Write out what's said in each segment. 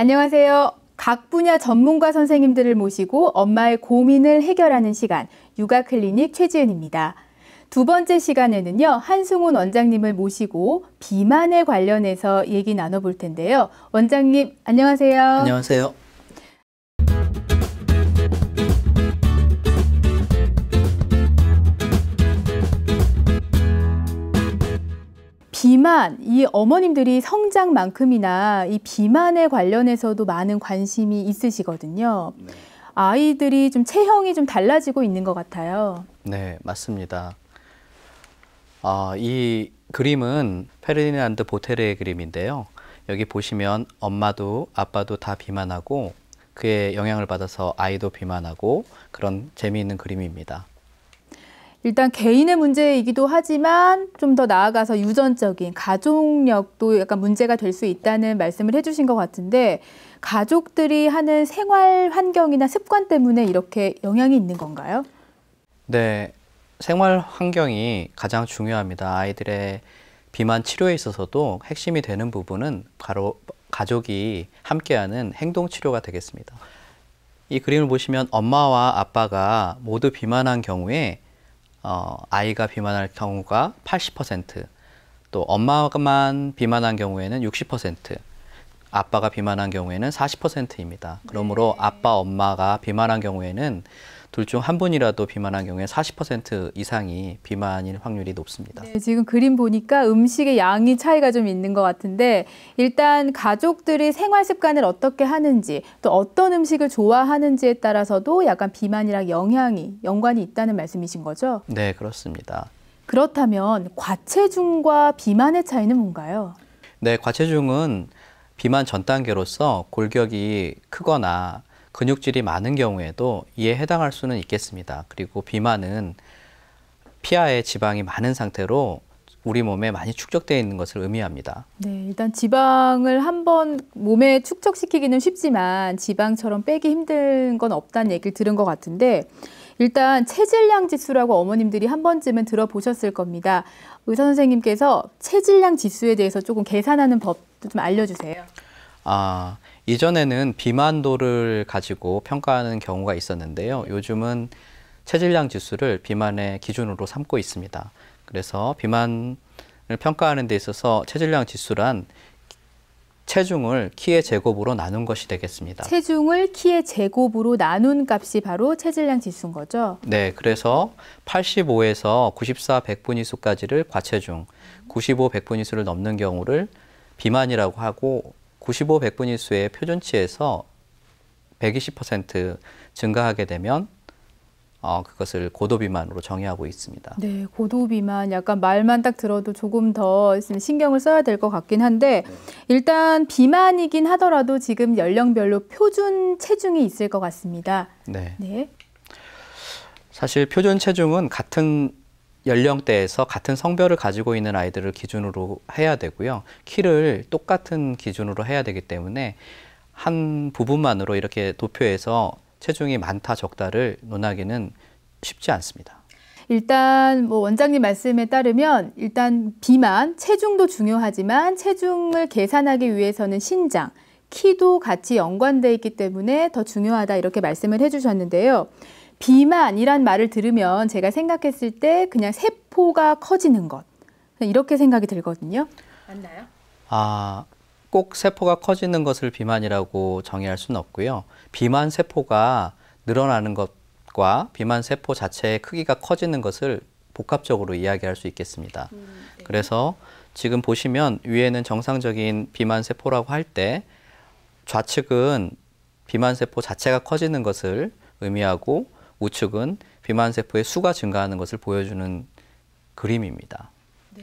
안녕하세요. 각 분야 전문가 선생님들을 모시고 엄마의 고민을 해결하는 시간, 육아 클리닉 최지은입니다. 두 번째 시간에는요, 한승훈 원장님을 모시고 비만에 관련해서 얘기 나눠볼 텐데요. 원장님, 안녕하세요. 안녕하세요. 비만, 이 어머님들이 성장만큼이나 이 비만에 관련해서도 많은 관심이 있으시거든요. 네. 아이들이 좀 체형이 좀 달라지고 있는 것 같아요. 네, 맞습니다. 어, 이 그림은 페르디난드 보테르의 그림인데요. 여기 보시면 엄마도 아빠도 다 비만하고 그의 영향을 받아서 아이도 비만하고 그런 재미있는 그림입니다. 일단 개인의 문제이기도 하지만 좀 더 나아가서 유전적인 가족력도 약간 문제가 될 수 있다는 말씀을 해주신 것 같은데 가족들이 하는 생활 환경이나 습관 때문에 이렇게 영향이 있는 건가요? 네, 생활 환경이 가장 중요합니다. 아이들의 비만 치료에 있어서도 핵심이 되는 부분은 바로 가족이 함께하는 행동 치료가 되겠습니다. 이 그림을 보시면 엄마와 아빠가 모두 비만한 경우에 어, 아이가 비만할 경우가 80%또 엄마만 비만한 경우에는 60% 아빠가 비만한 경우에는 40%입니다. 그러므로 네. 아빠, 엄마가 비만한 경우에는 둘중한 분이라도 비만한 경우에 40% 이상이 비만일 확률이 높습니다. 네, 지금 그림 보니까 음식의 양이 차이가 좀 있는 것 같은데 일단 가족들이 생활 습관을 어떻게 하는지 또 어떤 음식을 좋아하는지에 따라서도 약간 비만이랑 영향이 연관이 있다는 말씀이신 거죠? 네, 그렇습니다. 그렇다면 과체중과 비만의 차이는 뭔가요? 네, 과체중은 비만 전 단계로서 골격이 크거나 근육질이 많은 경우에도 이에 해당할 수는 있겠습니다. 그리고 비만은 피하에 지방이 많은 상태로 우리 몸에 많이 축적되어 있는 것을 의미합니다. 네, 일단 지방을 한번 몸에 축적시키기는 쉽지만 지방처럼 빼기 힘든 건 없다는 얘기를 들은 것 같은데 일단 체질량 지수라고 어머님들이 한 번쯤은 들어보셨을 겁니다. 의사 선생님께서 체질량 지수에 대해서 조금 계산하는 법좀 알려주세요. 아, 이전에는 비만도를 가지고 평가하는 경우가 있었는데요. 요즘은 체질량 지수를 비만의 기준으로 삼고 있습니다. 그래서 비만을 평가하는 데 있어서 체질량 지수란 체중을 키의 제곱으로 나눈 것이 되겠습니다. 체중을 키의 제곱으로 나눈 값이 바로 체질량 지수인 거죠? 네, 그래서 85에서 94 1 0분위수까지를 과체중, 95 1 0분위수를 넘는 경우를 비만이라고 하고 95, 1 0분위수의 표준치에서 120% 증가하게 되면 어, 그것을 고도비만으로 정의하고 있습니다. 네, 고도비만 약간 말만 딱 들어도 조금 더 신경을 써야 될 것 같긴 한데 네. 일단 비만이긴 하더라도 지금 연령별로 표준 체중이 있을 것 같습니다. 네. 네. 사실 표준 체중은 같은 연령대에서 같은 성별을 가지고 있는 아이들을 기준으로 해야 되고요. 키를 똑같은 기준으로 해야 되기 때문에 한 부분만으로 이렇게 도표에서 체중이 많다 적다를 논하기는 쉽지 않습니다. 일단 뭐 원장님 말씀에 따르면 일단 비만, 체중도 중요하지만 체중을 계산하기 위해서는 신장, 키도 같이 연관돼 있기 때문에 더 중요하다 이렇게 말씀을 해주셨는데요. 비만이란 말을 들으면 제가 생각했을 때 그냥 세포가 커지는 것 이렇게 생각이 들거든요. 맞나요? 아, 꼭 세포가 커지는 것을 비만이라고 정의할 수는 없고요. 비만 세포가 늘어나는 것과 비만 세포 자체의 크기가 커지는 것을 복합적으로 이야기할 수 있겠습니다. 음, 네. 그래서 지금 보시면 위에는 정상적인 비만 세포라고 할 때 좌측은 비만 세포 자체가 커지는 것을 의미하고 우측은 비만 세포의 수가 증가하는 것을 보여주는 그림입니다.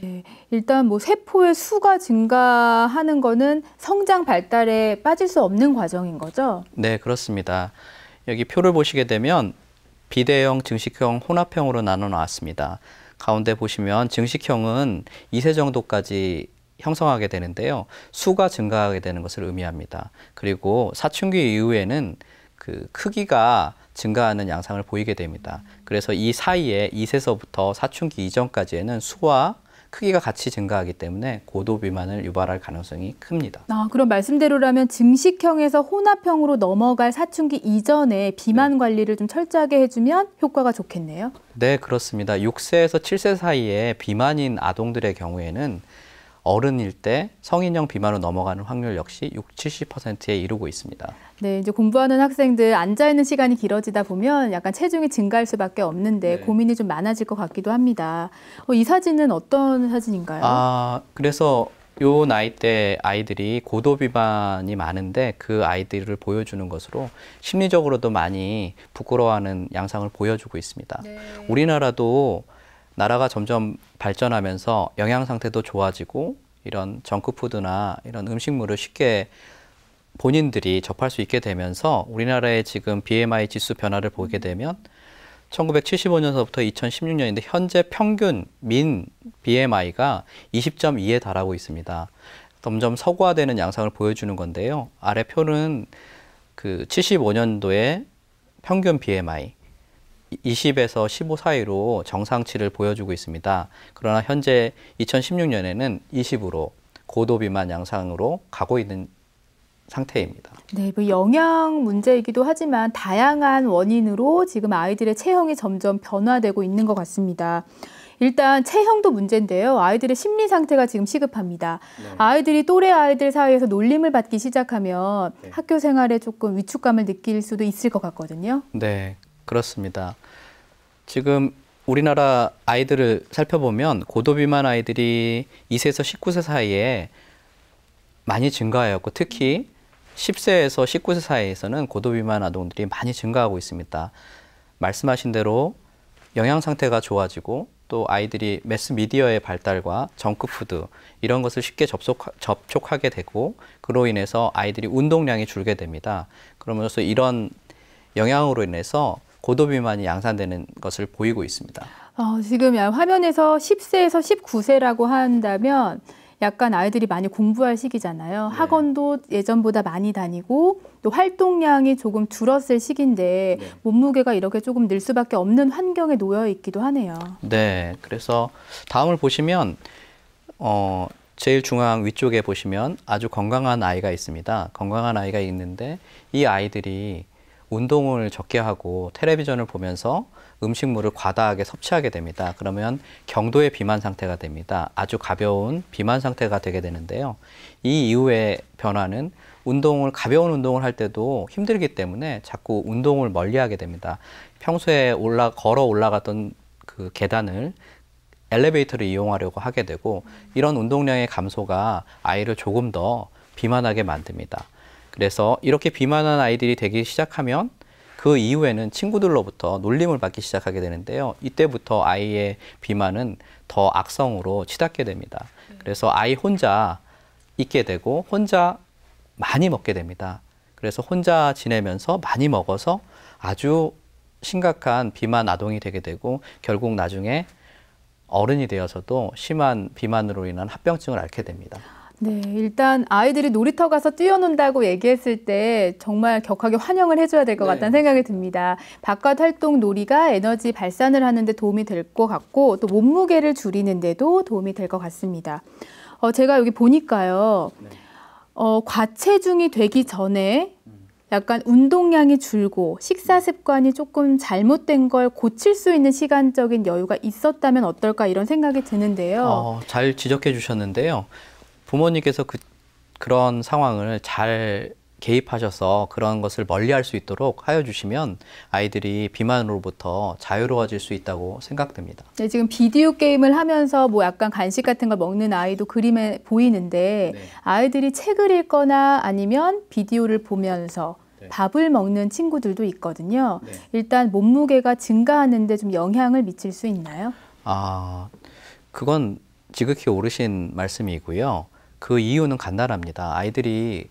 네, 일단 뭐 세포의 수가 증가하는 것은 성장 발달에 빠질 수 없는 과정인 거죠? 네, 그렇습니다. 여기 표를 보시게 되면 비대형, 증식형, 혼합형으로 나눠 놨습니다. 가운데 보시면 증식형은 2세 정도까지 형성하게 되는데요. 수가 증가하게 되는 것을 의미합니다. 그리고 사춘기 이후에는 그 크기가 증가하는 양상을 보이게 됩니다. 그래서 이 사이에 2세서부터 사춘기 이전까지에는 수와 크기가 같이 증가하기 때문에 고도 비만을 유발할 가능성이 큽니다. 아, 그럼 말씀대로라면 증식형에서 혼합형으로 넘어갈 사춘기 이전에 비만 네. 관리를 좀 철저하게 해주면 효과가 좋겠네요. 네, 그렇습니다. 6세에서 7세 사이에 비만인 아동들의 경우에는 어른일 때 성인형 비만으로 넘어가는 확률 역시 60, 70%에 이르고 있습니다. 네, 이제 공부하는 학생들 앉아 있는 시간이 길어지다 보면 약간 체중이 증가할 수밖에 없는데 네. 고민이 좀 많아질 것 같기도 합니다. 어, 이 사진은 어떤 사진인가요? 아, 그래서 요 나이 때 아이들이 고도 비만이 많은데 그 아이들을 보여주는 것으로 심리적으로도 많이 부끄러워하는 양상을 보여주고 있습니다. 네. 우리나라도 나라가 점점 발전하면서 영양 상태도 좋아지고 이런 정크푸드나 이런 음식물을 쉽게 본인들이 접할 수 있게 되면서 우리나라의 지금 BMI 지수 변화를 보게 되면 1975년서부터 2016년인데 현재 평균 민 BMI가 20.2에 달하고 있습니다. 점점 서구화되는 양상을 보여주는 건데요. 아래 표는 그 75년도에 평균 BMI, 20에서 15 사이로 정상치를 보여주고 있습니다. 그러나 현재 2016년에는 20으로 고도 비만 양상으로 가고 있는 상태입니다. 네, 뭐 영양 문제이기도 하지만 다양한 원인으로 지금 아이들의 체형이 점점 변화되고 있는 것 같습니다. 일단 체형도 문제인데요. 아이들의 심리 상태가 지금 시급합니다. 네. 아이들이 또래 아이들 사이에서 놀림을 받기 시작하면 네. 학교 생활에 조금 위축감을 느낄 수도 있을 것 같거든요. 네. 그렇습니다. 지금 우리나라 아이들을 살펴보면 고도비만 아이들이 2세에서 19세 사이에 많이 증가하였고 특히 10세에서 19세 사이에서는 고도비만 아동들이 많이 증가하고 있습니다. 말씀하신 대로 영양 상태가 좋아지고 또 아이들이 매스 미디어의 발달과 정크푸드 이런 것을 쉽게 접속, 접촉하게 되고 그로 인해서 아이들이 운동량이 줄게 됩니다. 그러면서 이런 영향으로 인해서 고도비만이 양산되는 것을 보이고 있습니다. 어, 지금 화면에서 10세에서 19세라고 한다면 약간 아이들이 많이 공부할 시기잖아요. 네. 학원도 예전보다 많이 다니고 또 활동량이 조금 줄었을 시기인데 네. 몸무게가 이렇게 조금 늘 수밖에 없는 환경에 놓여 있기도 하네요. 네. 그래서 다음을 보시면 어 제일 중앙 위쪽에 보시면 아주 건강한 아이가 있습니다. 건강한 아이가 있는데 이 아이들이 운동을 적게 하고 텔레비전을 보면서 음식물을 과다하게 섭취하게 됩니다. 그러면 경도의 비만 상태가 됩니다. 아주 가벼운 비만 상태가 되게 되는데요. 이 이후의 변화는 운동을 가벼운 운동을 할 때도 힘들기 때문에 자꾸 운동을 멀리하게 됩니다. 평소에 올라 걸어 올라갔던 그 계단을 엘리베이터를 이용하려고 하게 되고 이런 운동량의 감소가 아이를 조금 더 비만하게 만듭니다. 그래서 이렇게 비만한 아이들이 되기 시작하면 그 이후에는 친구들로부터 놀림을 받기 시작하게 되는데요. 이때부터 아이의 비만은 더 악성으로 치닫게 됩니다. 음. 그래서 아이 혼자 있게 되고 혼자 많이 먹게 됩니다. 그래서 혼자 지내면서 많이 먹어서 아주 심각한 비만 아동이 되게 되고 결국 나중에 어른이 되어서도 심한 비만으로 인한 합병증을 앓게 됩니다. 네, 일단 아이들이 놀이터 가서 뛰어논다고 얘기했을 때 정말 격하게 환영을 해줘야 될것 네. 같다는 생각이 듭니다. 바깥 활동 놀이가 에너지 발산을 하는데 도움이 될 것 같고 또 몸무게를 줄이는데도 도움이 될 것 같습니다. 어, 제가 여기 보니까요, 네. 어, 과체중이 되기 전에 약간 운동량이 줄고 식사 습관이 조금 잘못된 걸 고칠 수 있는 시간적인 여유가 있었다면 어떨까 이런 생각이 드는데요. 어, 잘 지적해 주셨는데요. 부모님께서 그, 그런 상황을 잘 개입하셔서 그런 것을 멀리할 수 있도록 하여 주시면 아이들이 비만으로부터 자유로워질 수 있다고 생각됩니다. 네, 지금 비디오 게임을 하면서 뭐 약간 간식 같은 걸 먹는 아이도 그림에 보이는데 네. 아이들이 책을 읽거나 아니면 비디오를 보면서 네. 밥을 먹는 친구들도 있거든요. 네. 일단 몸무게가 증가하는데 좀 영향을 미칠 수 있나요? 아, 그건 지극히 옳으신 말씀이고요. 그 이유는 간단합니다. 아이들이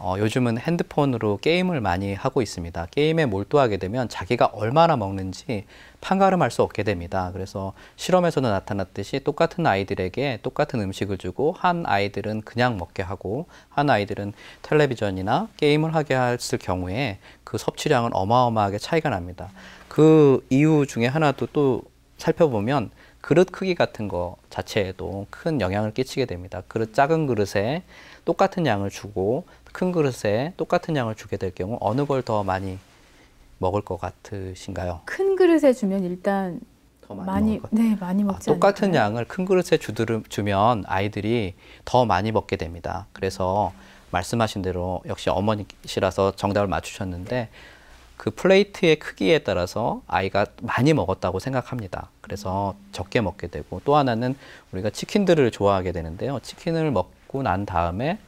어, 요즘은 핸드폰으로 게임을 많이 하고 있습니다. 게임에 몰두하게 되면 자기가 얼마나 먹는지 판가름할 수 없게 됩니다. 그래서 실험에서도 나타났듯이 똑같은 아이들에게 똑같은 음식을 주고 한 아이들은 그냥 먹게 하고 한 아이들은 텔레비전이나 게임을 하게 했을 경우에 그 섭취량은 어마어마하게 차이가 납니다. 그 이유 중에 하나도 또 살펴보면 그릇 크기 같은 거 자체에도 큰 영향을 끼치게 됩니다. 그릇 작은 그릇에 똑같은 양을 주고 큰 그릇에 똑같은 양을 주게 될 경우 어느 걸 더 많이 먹을 것 같으신가요? 큰 그릇에 주면 일단 더 많이, 많이 네 많이 먹지 아, 똑같은 않을까요? 양을 큰 그릇에 주드름, 주면 아이들이 더 많이 먹게 됩니다. 그래서 말씀하신 대로 역시 어머니시라서 정답을 맞추셨는데 그 플레이트의 크기에 따라서 아이가 많이 먹었다고 생각합니다. 그래서 적게 먹게 되고 또 하나는 우리가 치킨들을 좋아하게 되는데요. 치킨을 먹고 난 다음에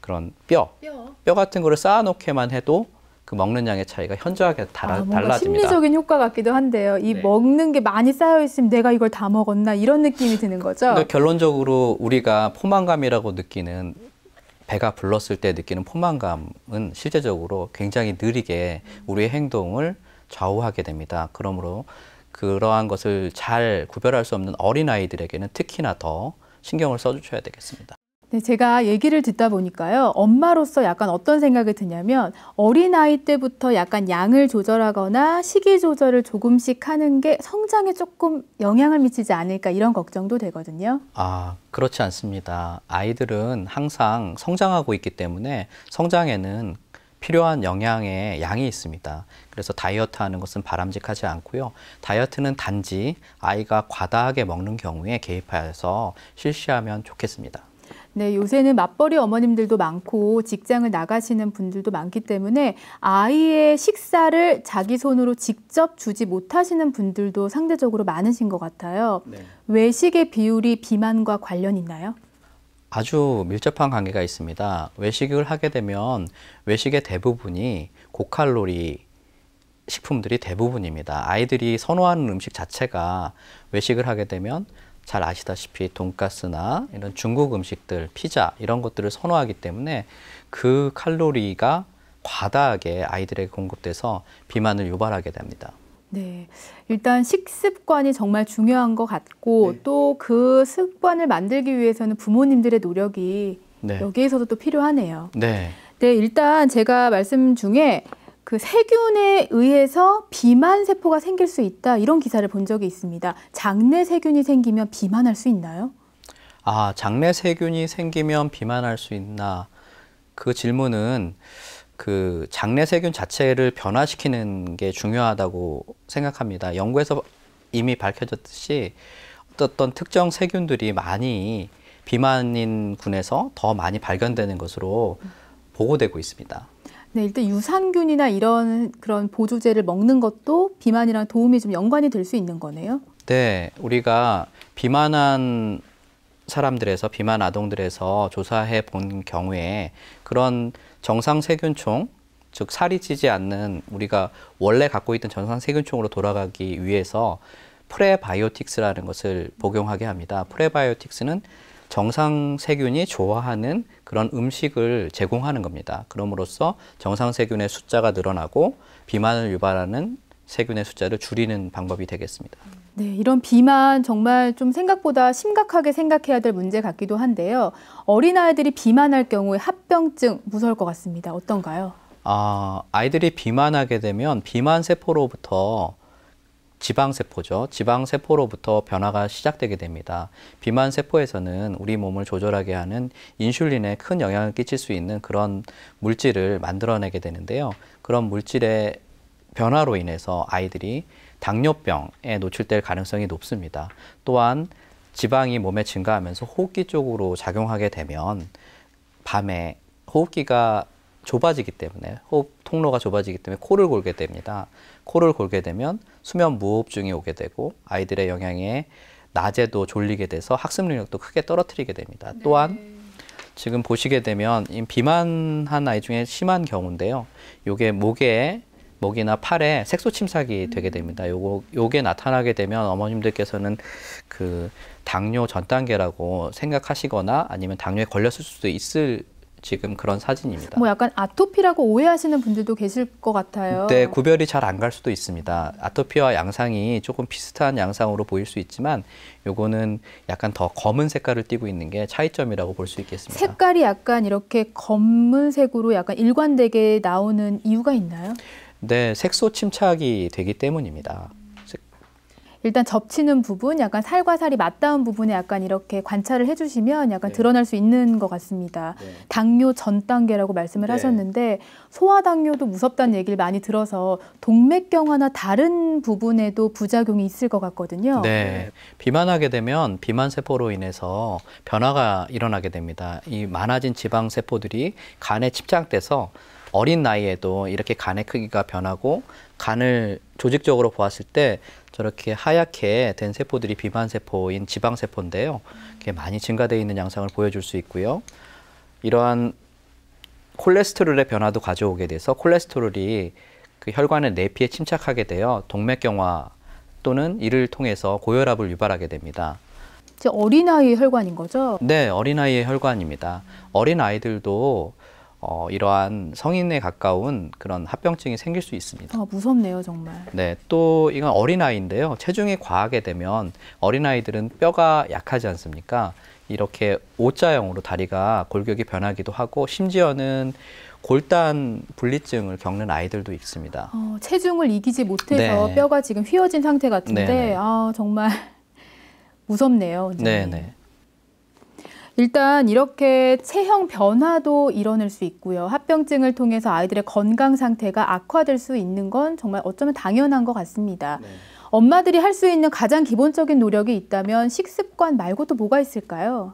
그런 뼈, 뼈, 같은 거를 쌓아놓게만 해도 그 먹는 양의 차이가 현저하게 달아, 아, 달라집니다. 심리적인 효과 같기도 한데요. 이 네. 먹는 게 많이 쌓여 있으면 내가 이걸 다 먹었나 이런 느낌이 드는 거죠. 근데 그러니까 결론적으로 우리가 포만감이라고 느끼는 배가 불렀을 때 느끼는 포만감은 실제적으로 굉장히 느리게 우리의 행동을 좌우하게 됩니다. 그러므로 그러한 것을 잘 구별할 수 없는 어린아이들에게는 특히나 더 신경을 써주셔야 되겠습니다. 네, 제가 얘기를 듣다 보니까요. 엄마로서 약간 어떤 생각이 드냐면 어린아이 때부터 약간 양을 조절하거나 식이 조절을 조금씩 하는 게 성장에 조금 영향을 미치지 않을까 이런 걱정도 되거든요. 아, 그렇지 않습니다. 아이들은 항상 성장하고 있기 때문에 성장에는 필요한 영양의 양이 있습니다. 그래서 다이어트 하는 것은 바람직하지 않고요. 다이어트는 단지 아이가 과다하게 먹는 경우에 개입하여서 실시하면 좋겠습니다. 네, 요새는 맞벌이 어머님들도 많고 직장을 나가시는 분들도 많기 때문에 아이의 식사를 자기 손으로 직접 주지 못하시는 분들도 상대적으로 많으신 것 같아요. 네. 외식의 비율이 비만과 관련 있나요? 아주 밀접한 관계가 있습니다. 외식을 하게 되면 외식의 대부분이 고칼로리 식품들이 대부분입니다. 아이들이 선호하는 음식 자체가 외식을 하게 되면 잘 아시다시피 돈가스나 이런 중국 음식들, 피자 이런 것들을 선호하기 때문에 그 칼로리가 과다하게 아이들에게 공급돼서 비만을 유발하게 됩니다. 네. 일단 식습관이 정말 중요한 것 같고 네. 또그 습관을 만들기 위해서는 부모님들의 노력이 네. 여기에서도 또 필요하네요. 네. 네, 일단 제가 말씀 중에 그 세균에 의해서 비만 세포가 생길 수 있다 이런 기사를 본 적이 있습니다. 장내 세균이 생기면 비만할 수 있나요? 아, 장내 세균이 생기면 비만할 수 있나? 그 질문은 그 장내 세균 자체를 변화시키는 게 중요하다고 생각합니다. 연구에서 이미 밝혀졌듯이 어떤 특정 세균들이 많이 비만인 군에서 더 많이 발견되는 것으로 보고되고 있습니다. 네, 일단 유산균이나 이런 그런 보조제를 먹는 것도 비만이랑 도움이 좀 연관이 될 수 있는 거네요. 네, 우리가 비만한 사람들에서 비만 아동들에서 조사해 본 경우에 그런 정상 세균총 즉 살이 찌지 않는 우리가 원래 갖고 있던 정상 세균총으로 돌아가기 위해서 프레바이오틱스라는 것을 복용하게 합니다. 프레바이오틱스는 정상 세균이 좋아하는 그런 음식을 제공하는 겁니다. 그럼으로써 정상 세균의 숫자가 늘어나고 비만을 유발하는 세균의 숫자를 줄이는 방법이 되겠습니다. 네, 이런 비만 정말 좀 생각보다 심각하게 생각해야 될 문제 같기도 한데요. 어린아이들이 비만할 경우에 합병증 무서울 것 같습니다. 어떤가요? 아, 아이들이 비만하게 되면 비만 세포로부터 지방세포죠. 지방세포로부터 변화가 시작되게 됩니다. 비만세포에서는 우리 몸을 조절하게 하는 인슐린에 큰 영향을 끼칠 수 있는 그런 물질을 만들어내게 되는데요. 그런 물질의 변화로 인해서 아이들이 당뇨병에 노출될 가능성이 높습니다. 또한 지방이 몸에 증가하면서 호흡기 쪽으로 작용하게 되면 밤에 호흡기가 좁아지기 때문에 호흡 통로가 좁아지기 때문에 코를 골게 됩니다. 코를 골게 되면 수면 무호흡증이 오게 되고 아이들의 영향에 낮에도 졸리게 돼서 학습 능력도 크게 떨어뜨리게 됩니다. 네. 또한 지금 보시게 되면 비만한 아이 중에 심한 경우인데요. 요게 목에 목이나 팔에 색소 침착이 음. 되게 됩니다. 요거 요게 나타나게 되면 어머님들께서는 그 당뇨 전 단계라고 생각하시거나 아니면 당뇨에 걸렸을 수도 있을 지금 그런 사진입니다. 뭐 약간 아토피라고 오해하시는 분들도 계실 것 같아요. 네, 구별이 잘 안 갈 수도 있습니다. 아토피와 양상이 조금 비슷한 양상으로 보일 수 있지만 요거는 약간 더 검은 색깔을 띠고 있는 게 차이점이라고 볼 수 있겠습니다. 색깔이 약간 이렇게 검은색으로 약간 일관되게 나오는 이유가 있나요? 네, 색소 침착이 되기 때문입니다. 일단 접치는 부분, 약간 살과 살이 맞닿은 부분에 약간 이렇게 관찰을 해주시면 약간 네. 드러날 수 있는 것 같습니다. 네. 당뇨 전 단계라고 말씀을 네. 하셨는데 소화당뇨도 무섭다는 얘기를 많이 들어서 동맥경화나 다른 부분에도 부작용이 있을 것 같거든요. 네, 비만하게 되면 비만 세포로 인해서 변화가 일어나게 됩니다. 이 많아진 지방 세포들이 간에 집착돼서 어린 나이에도 이렇게 간의 크기가 변하고 간을 조직적으로 보았을 때 저렇게 하얗게 된 세포들이 비만 세포인 지방 세포인데요. 그게 많이 증가되어 있는 양상을 보여줄 수 있고요. 이러한 콜레스테롤의 변화도 가져오게 돼서 콜레스테롤이 그 혈관의 내피에 침착하게 되어 동맥경화 또는 이를 통해서 고혈압을 유발하게 됩니다. 어린아이의 혈관인 거죠? 네, 어린아이의 혈관입니다. 어린아이들도 어, 이러한 성인에 가까운 그런 합병증이 생길 수 있습니다. 아, 무섭네요, 정말. 네, 또 이건 어린아이인데요. 체중이 과하게 되면 어린아이들은 뼈가 약하지 않습니까? 이렇게 O자형으로 다리가 골격이 변하기도 하고 심지어는 골단 분리증을 겪는 아이들도 있습니다. 어, 체중을 이기지 못해서 네. 뼈가 지금 휘어진 상태 같은데 네, 네. 아, 정말 무섭네요. 네, 네. 일단 이렇게 체형 변화도 일어날 수 있고요. 합병증을 통해서 아이들의 건강 상태가 악화될 수 있는 건 정말 어쩌면 당연한 것 같습니다. 네. 엄마들이 할 수 있는 가장 기본적인 노력이 있다면 식습관 말고 또 뭐가 있을까요?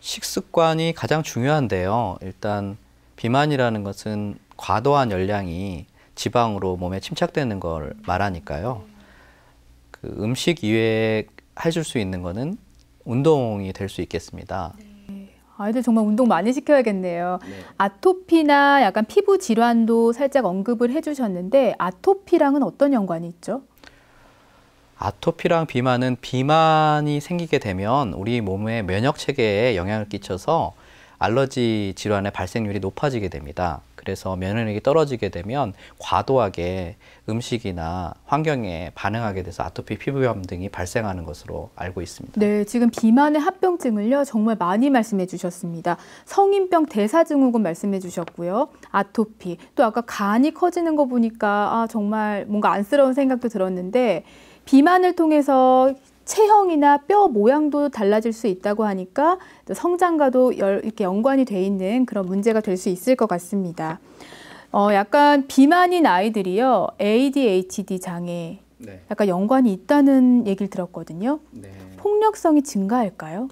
식습관이 가장 중요한데요. 일단 비만이라는 것은 과도한 열량이 지방으로 몸에 침착되는 걸 말하니까요. 그 음식 이외에 해줄 수 있는 거는 운동이 될 수 있겠습니다. 네. 아이들 정말 운동 많이 시켜야겠네요. 네. 아토피나 약간 피부 질환도 살짝 언급을 해주셨는데 아토피랑은 어떤 연관이 있죠? 아토피랑 비만은 비만이 생기게 되면 우리 몸의 면역 체계에 영향을 끼쳐서 알러지 질환의 발생률이 높아지게 됩니다. 그래서 면역력이 떨어지게 되면 과도하게 음식이나 환경에 반응하게 돼서 아토피 피부염 등이 발생하는 것으로 알고 있습니다. 네, 지금 비만의 합병증을요 정말 많이 말씀해 주셨습니다. 성인병 대사증후군 말씀해 주셨고요. 아토피, 또 아까 간이 커지는 거 보니까 아, 정말 뭔가 안쓰러운 생각도 들었는데 비만을 통해서 체형이나 뼈 모양도 달라질 수 있다고 하니까 성장과도 이렇게 연관이 돼 있는 그런 문제가 될 수 있을 것 같습니다. 어, 약간 비만인 아이들이요 ADHD 장애 네. 약간 연관이 있다는 얘기를 들었거든요. 네. 폭력성이 증가할까요?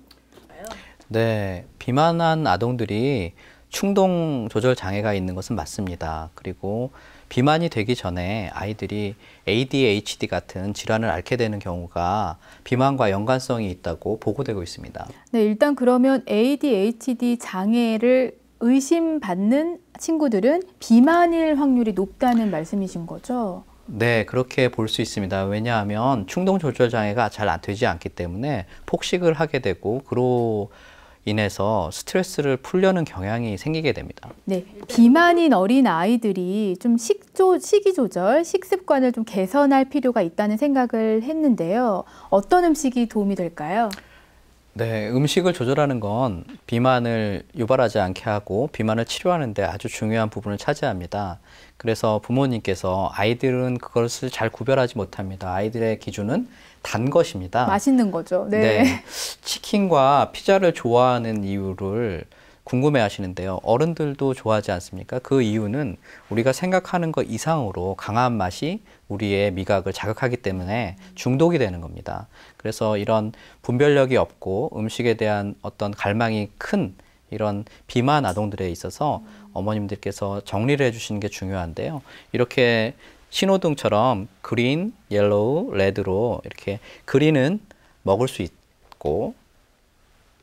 네, 비만한 아동들이 충동 조절 장애가 있는 것은 맞습니다. 그리고 비만이 되기 전에 아이들이 ADHD 같은 질환을 앓게 되는 경우가 비만과 연관성이 있다고 보고되고 있습니다. 네, 일단 그러면 ADHD 장애를 의심받는 친구들은 비만일 확률이 높다는 말씀이신 거죠? 네, 그렇게 볼 수 있습니다. 왜냐하면 충동 조절 장애가 잘 안 되지 않기 때문에 폭식을 하게 되고 그로 인해서 스트레스를 풀려는 경향이 생기게 됩니다. 네, 비만인 어린 아이들이 좀 식조, 식이 조절, 식습관을 좀 개선할 필요가 있다는 생각을 했는데요. 어떤 음식이 도움이 될까요? 네, 음식을 조절하는 건 비만을 유발하지 않게 하고 비만을 치료하는데 아주 중요한 부분을 차지합니다. 그래서 부모님께서 아이들은 그것을 잘 구별하지 못합니다. 아이들의 기준은 단 것입니다. 맛있는 거죠. 네. 네. 치킨과 피자를 좋아하는 이유를 궁금해 하시는데요. 어른들도 좋아하지 않습니까? 그 이유는 우리가 생각하는 것 이상으로 강한 맛이 우리의 미각을 자극하기 때문에 중독이 되는 겁니다. 그래서 이런 분별력이 없고 음식에 대한 어떤 갈망이 큰 이런 비만 아동들에 있어서 어머님들께서 정리를 해주시는 게 중요한데요. 이렇게 신호등처럼 그린, 옐로우, 레드로 이렇게 그린은 먹을 수 있고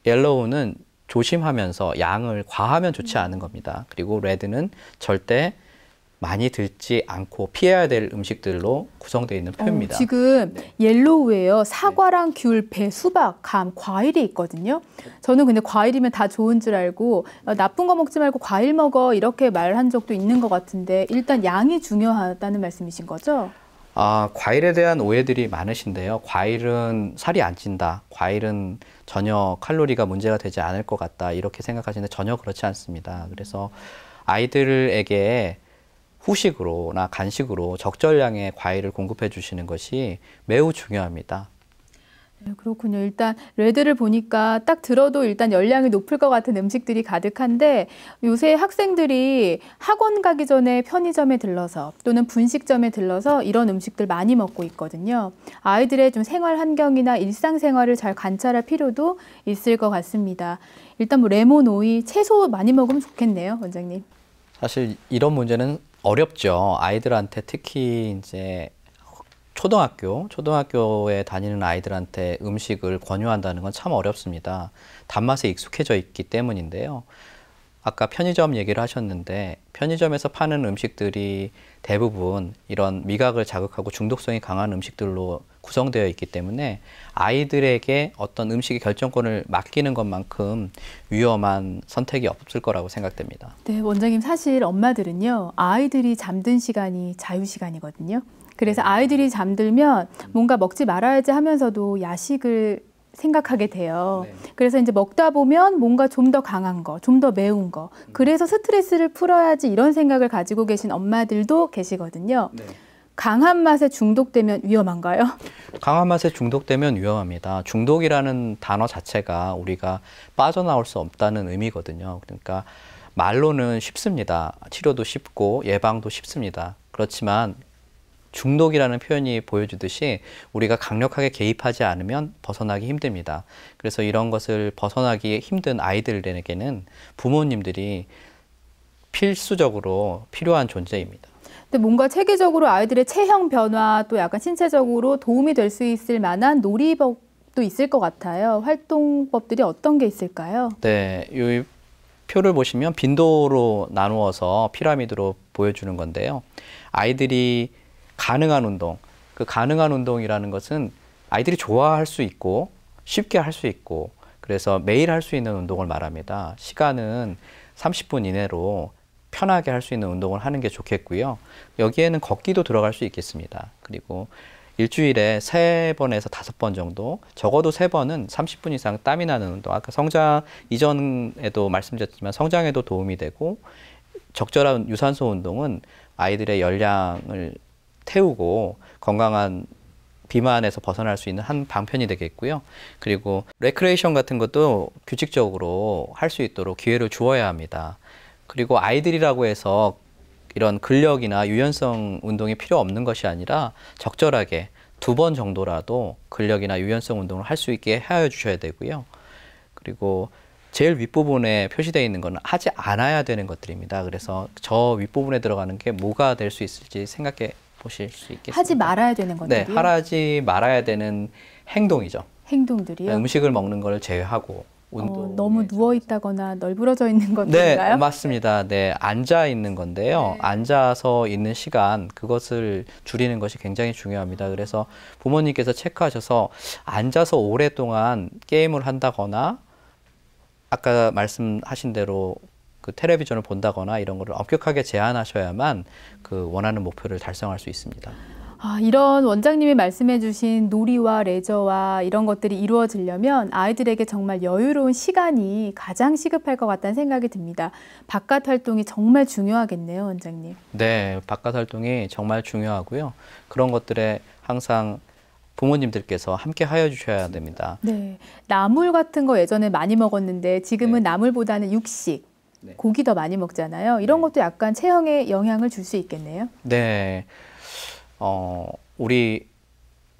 옐로우는 조심하면서 양을 과하면 좋지 않은 음. 겁니다. 그리고 레드는 절대 많이 들지 않고 피해야 될 음식들로 구성되어 있는 어, 표입니다. 어, 지금 네. 옐로우에요. 사과랑 네. 귤, 배, 수박, 감, 과일이 있거든요. 저는 근데 과일이면 다 좋은 줄 알고 어, 나쁜 거 먹지 말고 과일 먹어 이렇게 말한 적도 있는 것 같은데 일단 양이 중요하다는 말씀이신 거죠? 아, 과일에 대한 오해들이 많으신데요. 과일은 살이 안 찐다. 과일은 전혀 칼로리가 문제가 되지 않을 것 같다. 이렇게 생각하시는데 전혀 그렇지 않습니다. 그래서 아이들에게 후식으로나 간식으로 적절량의 과일을 공급해 주시는 것이 매우 중요합니다. 네, 그렇군요. 일단 레드를 보니까 딱 들어도 일단 열량이 높을 것 같은 음식들이 가득한데 요새 학생들이 학원 가기 전에 편의점에 들러서 또는 분식점에 들러서 이런 음식들 많이 먹고 있거든요. 아이들의 좀 생활 환경이나 일상생활을 잘 관찰할 필요도 있을 것 같습니다. 일단 뭐 레몬, 오이, 채소 많이 먹으면 좋겠네요, 원장님. 사실 이런 문제는 어렵죠. 아이들한테 특히 이제 초등학교, 초등학교에 다니는 아이들한테 음식을 권유한다는 건 참 어렵습니다. 단맛에 익숙해져 있기 때문인데요. 아까 편의점 얘기를 하셨는데 편의점에서 파는 음식들이 대부분 이런 미각을 자극하고 중독성이 강한 음식들로 구성되어 있기 때문에 아이들에게 어떤 음식의 결정권을 맡기는 것만큼 위험한 선택이 없을 거라고 생각됩니다. 네, 원장님 사실 엄마들은요. 아이들이 잠든 시간이 자유 시간이거든요. 그래서 네. 아이들이 잠들면 뭔가 먹지 말아야지 하면서도 야식을 생각하게 돼요. 네. 그래서 이제 먹다 보면 뭔가 좀 더 강한 거, 좀 더 매운 거. 음. 그래서 스트레스를 풀어야지 이런 생각을 가지고 계신 엄마들도 계시거든요. 네. 강한 맛에 중독되면 위험한가요? 강한 맛에 중독되면 위험합니다. 중독이라는 단어 자체가 우리가 빠져나올 수 없다는 의미거든요. 그러니까 말로는 쉽습니다. 치료도 쉽고 예방도 쉽습니다. 그렇지만 중독이라는 표현이 보여주듯이 우리가 강력하게 개입하지 않으면 벗어나기 힘듭니다. 그래서 이런 것을 벗어나기 힘든 아이들에게는 부모님들이 필수적으로 필요한 존재입니다. 근데 뭔가 체계적으로 아이들의 체형 변화 또 약간 신체적으로 도움이 될 수 있을 만한 놀이법도 있을 것 같아요. 활동법들이 어떤 게 있을까요? 네, 이 표를 보시면 빈도로 나누어서 피라미드로 보여주는 건데요. 아이들이 가능한 운동, 그 가능한 운동이라는 것은 아이들이 좋아할 수 있고 쉽게 할 수 있고 그래서 매일 할 수 있는 운동을 말합니다. 시간은 30분 이내로 편하게 할 수 있는 운동을 하는 게 좋겠고요. 여기에는 걷기도 들어갈 수 있겠습니다. 그리고 일주일에 세번에서 다섯 번 정도, 적어도 세번은 30분 이상 땀이 나는 운동, 아까 성장 이전에도 말씀드렸지만 성장에도 도움이 되고 적절한 유산소 운동은 아이들의 열량을 태우고 건강한 비만에서 벗어날 수 있는 한 방편이 되겠고요. 그리고 레크레이션 같은 것도 규칙적으로 할 수 있도록 기회를 주어야 합니다. 그리고 아이들이라고 해서 이런 근력이나 유연성 운동이 필요 없는 것이 아니라 적절하게 두 번 정도라도 근력이나 유연성 운동을 할 수 있게 하여 주셔야 되고요. 그리고 제일 윗부분에 표시되어 있는 것은 하지 않아야 되는 것들입니다. 그래서 저 윗부분에 들어가는 게 뭐가 될 수 있을지 생각해 보실 수 있겠습니다. 하지 말아야 되는 것들요 네, 하지 말아야 되는 행동이죠. 행동들이요? 음식을 먹는 걸 제외하고 운동. 어, 너무 예, 누워 있다거나 널브러져 있는 네, 것들인가요? 네, 맞습니다. 네, 앉아 있는 건데요. 네. 앉아서 있는 시간 그것을 줄이는 것이 굉장히 중요합니다. 그래서 부모님께서 체크하셔서 앉아서 오랫동안 게임을 한다거나 아까 말씀하신 대로 그 텔레비전을 본다거나 이런 거를 엄격하게 제한하셔야만 그 원하는 목표를 달성할 수 있습니다. 아, 이런 원장님이 말씀해 주신 놀이와 레저와 이런 것들이 이루어지려면 아이들에게 정말 여유로운 시간이 가장 시급할 것 같다는 생각이 듭니다. 바깥 활동이 정말 중요하겠네요, 원장님. 네, 바깥 활동이 정말 중요하고요. 그런 것들에 항상 부모님들께서 함께 하여 주셔야 됩니다. 네. 나물 같은 거 예전에 많이 먹었는데 지금은 네. 나물보다는 육식, 네. 고기 더 많이 먹잖아요. 이런 네. 것도 약간 체형에 영향을 줄 수 있겠네요. 네. 어, 우리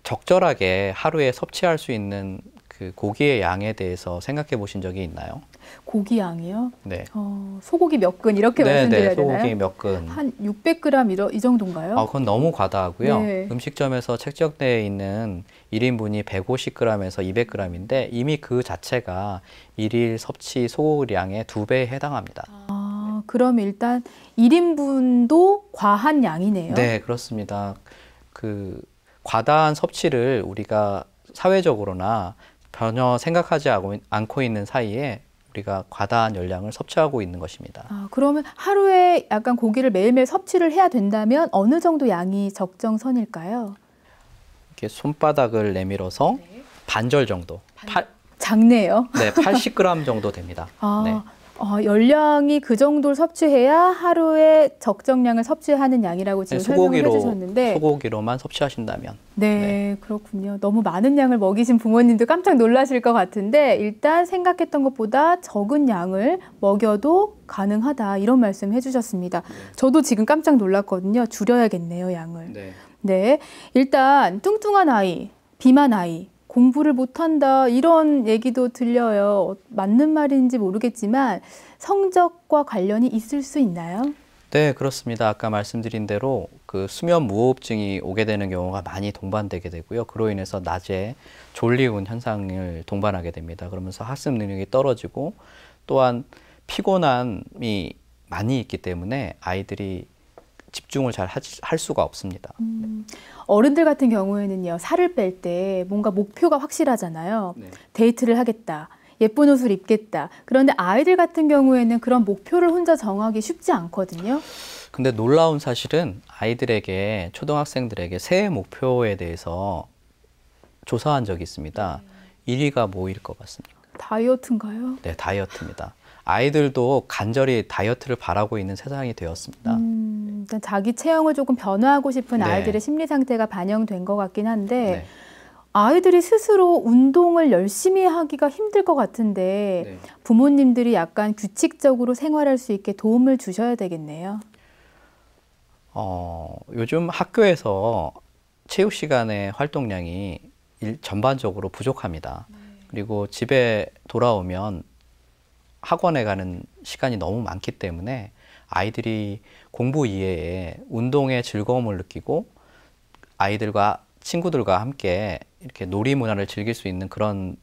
적절하게 하루에 섭취할 수 있는 그 고기의 양에 대해서 생각해 보신 적이 있나요? 고기 양이요? 네. 어, 소고기 몇 근 이렇게 네네, 네, 말씀드려야 되나요? 소고기 몇 근. 한 600g 이러, 이 정도인가요? 아, 그건 너무 과다하고요. 네. 음식점에서 책정되어 있는 1인분이 150g에서 200g인데 이미 그 자체가 일일 섭취 소고량의 두배에 해당합니다. 아. 그럼 일단 1인분도 과한 양이네요. 네, 그렇습니다. 그 과다한 섭취를 우리가 사회적으로나 전혀 생각하지 않고 있는 사이에 우리가 과다한 열량을 섭취하고 있는 것입니다. 아, 그러면 하루에 약간 고기를 매일매일 섭취를 해야 된다면 어느 정도 양이 적정선일까요? 이렇게 손바닥을 내밀어서 네. 반절 정도. 반... 팔... 작네요. 네, 80g 정도 됩니다. 아, 네. 어, 열량이 그 정도를 섭취해야 하루에 적정량을 섭취하는 양이라고 지금 네, 소고기로, 설명해 을 주셨는데 소고기로만 섭취하신다면 네, 네, 그렇군요. 너무 많은 양을 먹이신 부모님도 깜짝 놀라실 것 같은데 일단 생각했던 것보다 적은 양을 먹여도 가능하다 이런 말씀 해주셨습니다. 네. 저도 지금 깜짝 놀랐거든요. 줄여야겠네요 양을. 네, 네 일단 뚱뚱한 아이, 비만 아이, 공부를 못한다 이런 얘기도 들려요. 맞는 말인지 모르겠지만 성적과 관련이 있을 수 있나요? 네, 그렇습니다. 아까 말씀드린 대로 그 수면 무호흡증이 오게 되는 경우가 많이 동반되게 되고요. 그로 인해서 낮에 졸리운 현상을 동반하게 됩니다. 그러면서 학습 능력이 떨어지고 또한 피곤함이 많이 있기 때문에 아이들이 집중을 잘 할 수가 없습니다. 음, 어른들 같은 경우에는요 살을 뺄 때 뭔가 목표가 확실하잖아요. 네. 데이트를 하겠다. 예쁜 옷을 입겠다. 그런데 아이들 같은 경우에는 그런 목표를 혼자 정하기 쉽지 않거든요. 근데 놀라운 사실은 아이들에게 초등학생들에게 새해 목표에 대해서 조사한 적이 있습니다. 음. 1위가 뭐일 것 같습니까? 다이어트인가요? 네, 다이어트입니다. 아이들도 간절히 다이어트를 바라고 있는 세상이 되었습니다. 음, 일단 자기 체형을 조금 변화하고 싶은 네. 아이들의 심리 상태가 반영된 것 같긴 한데 네. 아이들이 스스로 운동을 열심히 하기가 힘들 것 같은데 네. 부모님들이 약간 규칙적으로 생활할 수 있게 도움을 주셔야 되겠네요. 어, 요즘 학교에서 체육 시간의 활동량이 일, 전반적으로 부족합니다. 네. 그리고 집에 돌아오면 학원에 가는 시간이 너무 많기 때문에 아이들이 공부 이외에 운동의 즐거움을 느끼고 아이들과 친구들과 함께 이렇게 놀이 문화를 즐길 수 있는 그런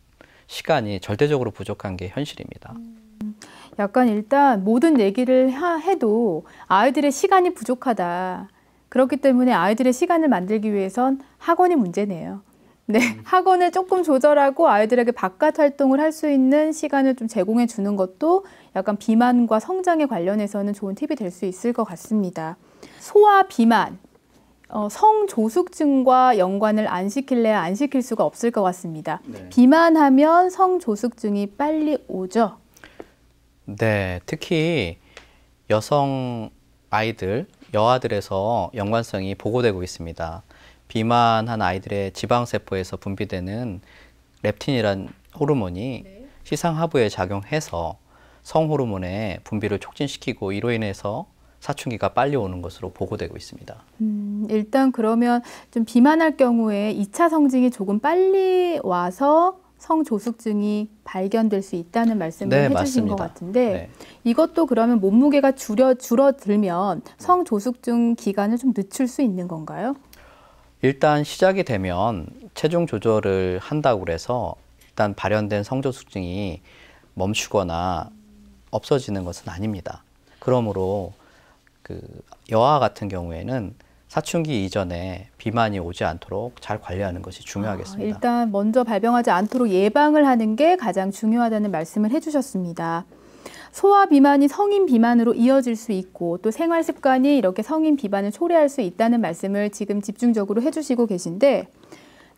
시간이 절대적으로 부족한 게 현실입니다. 음, 약간 일단 모든 얘기를 해도 아이들의 시간이 부족하다. 그렇기 때문에 아이들의 시간을 만들기 위해선 학원이 문제네요. 네, 음. 학원을 조금 조절하고 아이들에게 바깥 활동을 할 수 있는 시간을 좀 제공해 주는 것도 약간 비만과 성장에 관련해서는 좋은 팁이 될 수 있을 것 같습니다. 소아 비만, 어, 성조숙증과 연관을 안 시킬래야 안 시킬 수가 없을 것 같습니다. 네. 비만하면 성조숙증이 빨리 오죠? 네, 특히 여성 아이들, 여아들에서 연관성이 보고되고 있습니다. 비만한 아이들의 지방세포에서 분비되는 렙틴이란 호르몬이 네. 시상하부에 작용해서 성호르몬의 분비를 촉진시키고 이로 인해서 사춘기가 빨리 오는 것으로 보고되고 있습니다. 음, 일단 그러면 좀 비만할 경우에 이차 성징이 조금 빨리 와서 성조숙증이 발견될 수 있다는 말씀을 네, 해주신 맞습니다. 것 같은데 네. 이것도 그러면 몸무게가 줄여 줄어들면 성조숙증 기간을 좀 늦출 수 있는 건가요? 일단 시작이 되면 체중 조절을 한다고 그래서 일단 발현된 성조 숙증이 멈추거나 없어지는 것은 아닙니다. 그러므로 그 여아 같은 경우에는 사춘기 이전에 비만이 오지 않도록 잘 관리하는 것이 중요하겠습니다. 아, 일단 먼저 발병하지 않도록 예방을 하는 게 가장 중요하다는 말씀을 해주셨습니다. 소아 비만이 성인 비만으로 이어질 수 있고 또 생활 습관이 이렇게 성인 비만을 초래할 수 있다는 말씀을 지금 집중적으로 해주시고 계신데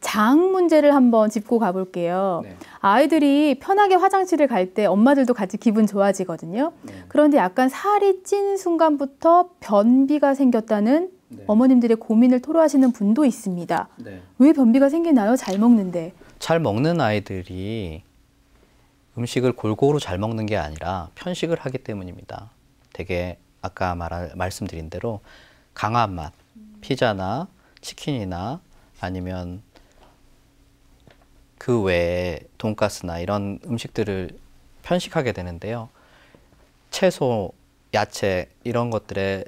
장 문제를 한번 짚고 가볼게요. 네. 아이들이 편하게 화장실을 갈 때 엄마들도 같이 기분 좋아지거든요. 네. 그런데 약간 살이 찐 순간부터 변비가 생겼다는 네. 어머님들의 고민을 토로하시는 분도 있습니다. 네. 왜 변비가 생기나요? 잘 먹는데. 잘 먹는 아이들이 음식을 골고루 잘 먹는 게 아니라 편식을 하기 때문입니다. 되게 아까 말 말씀드린 대로 강한 맛, 피자나 치킨이나 아니면 그 외에 돈가스나 이런 음식들을 편식하게 되는데요. 채소, 야채 이런 것들의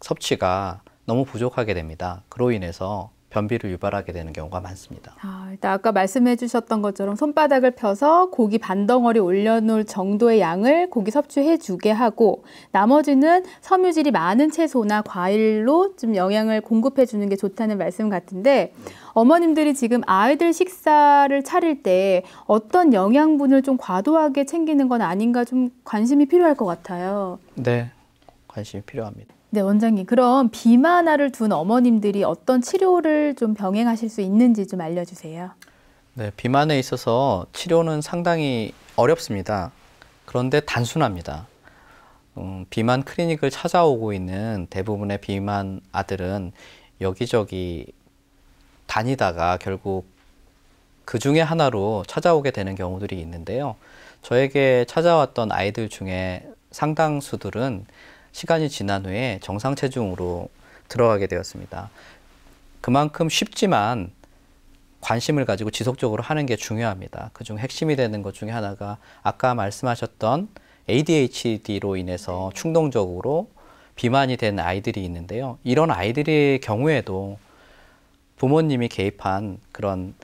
섭취가 너무 부족하게 됩니다. 그로 인해서 변비를 유발하게 되는 경우가 많습니다. 아, 일단 아까 말씀해 주셨던 것처럼 손바닥을 펴서 고기 반 덩어리 올려놓을 정도의 양을 고기 섭취해 주게 하고 나머지는 섬유질이 많은 채소나 과일로 좀 영양을 공급해 주는 게 좋다는 말씀 같은데 어머님들이 지금 아이들 식사를 차릴 때 어떤 영양분을 좀 과도하게 챙기는 건 아닌가 좀 관심이 필요할 것 같아요. 네, 관심이 필요합니다. 네, 원장님. 그럼 비만화를 둔 어머님들이 어떤 치료를 좀 병행하실 수 있는지 좀 알려주세요. 네, 비만에 있어서 치료는 상당히 어렵습니다. 그런데 단순합니다. 음, 비만 클리닉을 찾아오고 있는 대부분의 비만 아들은 여기저기 다니다가 결국 그 중에 하나로 찾아오게 되는 경우들이 있는데요. 저에게 찾아왔던 아이들 중에 상당수들은 시간이 지난 후에 정상 체중으로 들어가게 되었습니다. 그만큼 쉽지만 관심을 가지고 지속적으로 하는 게 중요합니다. 그중 핵심이 되는 것 중에 하나가 아까 말씀하셨던 ADHD로 인해서 네. 충동적으로 비만이 된 아이들이 있는데요. 이런 아이들의 경우에도 부모님이 개입한 그런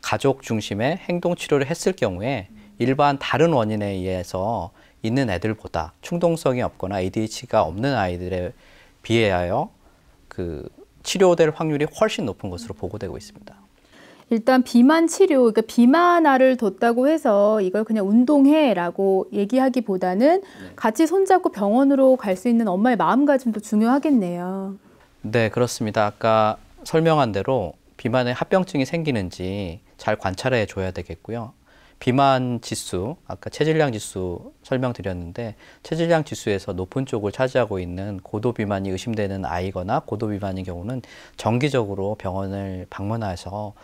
가족 중심의 행동 치료를 했을 경우에 음. 일반 다른 원인에 의해서 있는 애들보다 충동성이 없거나 ADHD가 없는 아이들에 비하여 해그 치료될 확률이 훨씬 높은 것으로 보고되고 있습니다. 일단 비만 치료, 그러니까 비만화를 뒀다고 해서 이걸 그냥 운동해라고 얘기하기보다는 네. 같이 손잡고 병원으로 갈 수 있는 엄마의 마음가짐도 중요하겠네요. 네, 그렇습니다. 아까 설명한 대로 비만의 합병증이 생기는지 잘 관찰해 줘야 되겠고요. 비만 지수, 아까 체질량 지수 설명드렸는데 체질량 지수에서 높은 쪽을 차지하고 있는 고도 비만이 의심되는 아이거나 고도 비만인 경우는 정기적으로 병원을 방문해서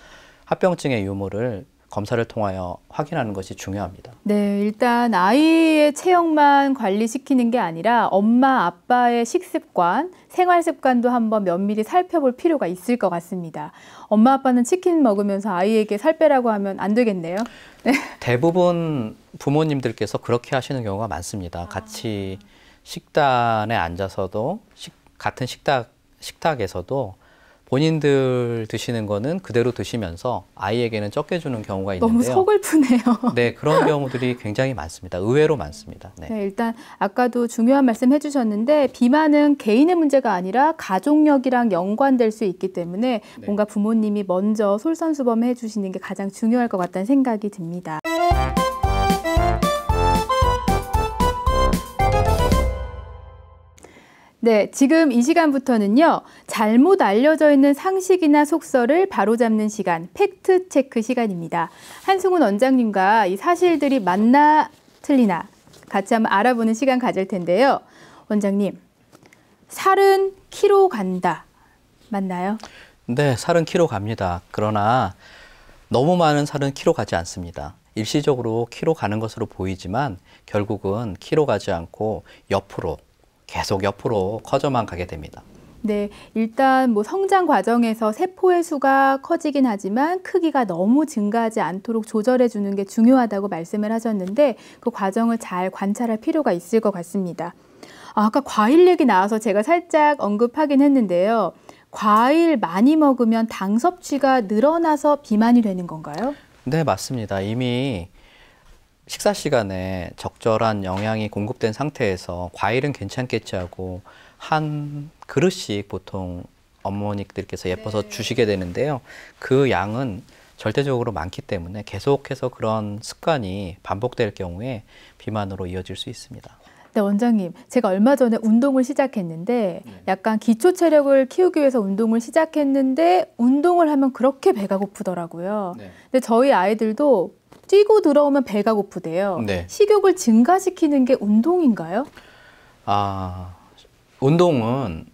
합병증의 유무를 검사를 통하여 확인하는 것이 중요합니다. 네, 일단 아이의 체형만 관리시키는 게 아니라 엄마 아빠의 식습관, 생활 습관도 한번 면밀히 살펴볼 필요가 있을 것 같습니다. 엄마 아빠는 치킨 먹으면서 아이에게 살 빼라고 하면 안 되겠네요. 네. 대부분 부모님들께서 그렇게 하시는 경우가 많습니다. 아. 같이 식단에 앉아서도 식, 같은 식탁 식탁에서도 본인들 드시는 거는 그대로 드시면서 아이에게는 적게 주는 경우가 있는데요. 너무 서글프네요. 네, 그런 경우들이 굉장히 많습니다. 의외로 많습니다. 네. 네. 일단 아까도 중요한 말씀 해주셨는데 비만은 개인의 문제가 아니라 가족력이랑 연관될 수 있기 때문에 네. 뭔가 부모님이 먼저 솔선수범해 주시는 게 가장 중요할 것 같다는 생각이 듭니다. 네, 지금 이 시간부터는요, 잘못 알려져 있는 상식이나 속설을 바로잡는 시간, 팩트 체크 시간입니다. 한승훈 원장님과 이 사실들이 맞나 틀리나 같이 한번 알아보는 시간 가질 텐데요. 원장님, 살은 키로 간다. 맞나요? 네, 살은 키로 갑니다. 그러나 너무 많은 살은 키로 가지 않습니다. 일시적으로 키로 가는 것으로 보이지만 결국은 키로 가지 않고 옆으로 계속 옆으로 커져만 가게 됩니다. 네, 일단 뭐 성장 과정에서 세포의 수가 커지긴 하지만 크기가 너무 증가하지 않도록 조절해 주는 게 중요하다고 말씀을 하셨는데 그 과정을 잘 관찰할 필요가 있을 것 같습니다. 아, 아까 과일 얘기 나와서 제가 살짝 언급하긴 했는데요. 과일 많이 먹으면 당 섭취가 늘어나서 비만이 되는 건가요? 네, 맞습니다. 이미 식사 시간에 적절한 영양이 공급된 상태에서 과일은 괜찮겠지 하고 한 그릇씩 보통 어머니들께서 예뻐서 네. 주시게 되는데요. 그 양은 절대적으로 많기 때문에 계속해서 그런 습관이 반복될 경우에 비만으로 이어질 수 있습니다. 네, 원장님. 제가 얼마 전에 운동을 시작했는데 네. 약간 기초 체력을 키우기 위해서 운동을 시작했는데 운동을 하면 그렇게 배가 고프더라고요. 네. 근데 저희 아이들도 뛰고 들어오면 배가 고프대요. 네. 식욕을 증가시키는 게 운동인가요? 아, 운동은